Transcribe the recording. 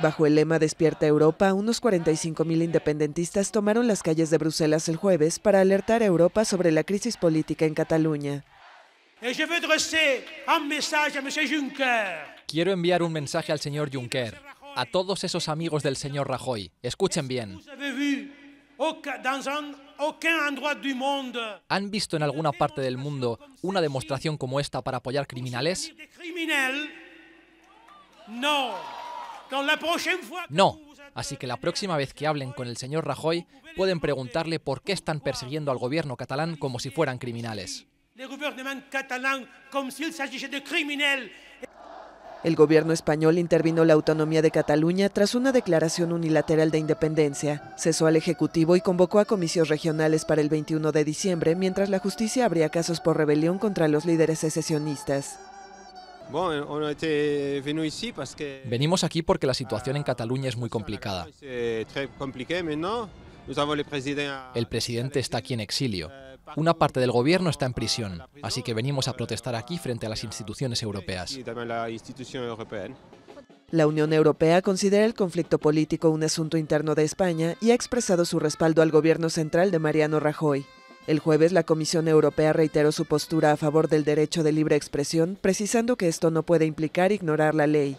Bajo el lema Despierta Europa, unos 45.000 independentistas tomaron las calles de Bruselas el jueves para alertar a Europa sobre la crisis política en Cataluña. Quiero enviar un mensaje al señor Juncker, a todos esos amigos del señor Rajoy. Escuchen bien. ¿Han visto en alguna parte del mundo una demostración como esta para apoyar criminales? No. No. Así que la próxima vez que hablen con el señor Rajoy, pueden preguntarle por qué están persiguiendo al gobierno catalán como si fueran criminales. El gobierno español intervino la autonomía de Cataluña tras una declaración unilateral de independencia, cesó al Ejecutivo y convocó a comicios regionales para el 21 de diciembre, mientras la justicia abría casos por rebelión contra los líderes secesionistas. Este, venimos aquí porque la situación en Cataluña es muy complicada. Ah, eh, el presidente está aquí en exilio. Euh, Una parte del gobierno está en prisión, así que venimos a protestar aquí frente a las instituciones europeas. La Unión Europea considera el conflicto político un asunto interno de España y ha expresado su respaldo al gobierno central de Mariano Rajoy. El jueves, la Comisión Europea reiteró su postura a favor del derecho de libre expresión, precisando que esto no puede implicar ignorar la ley.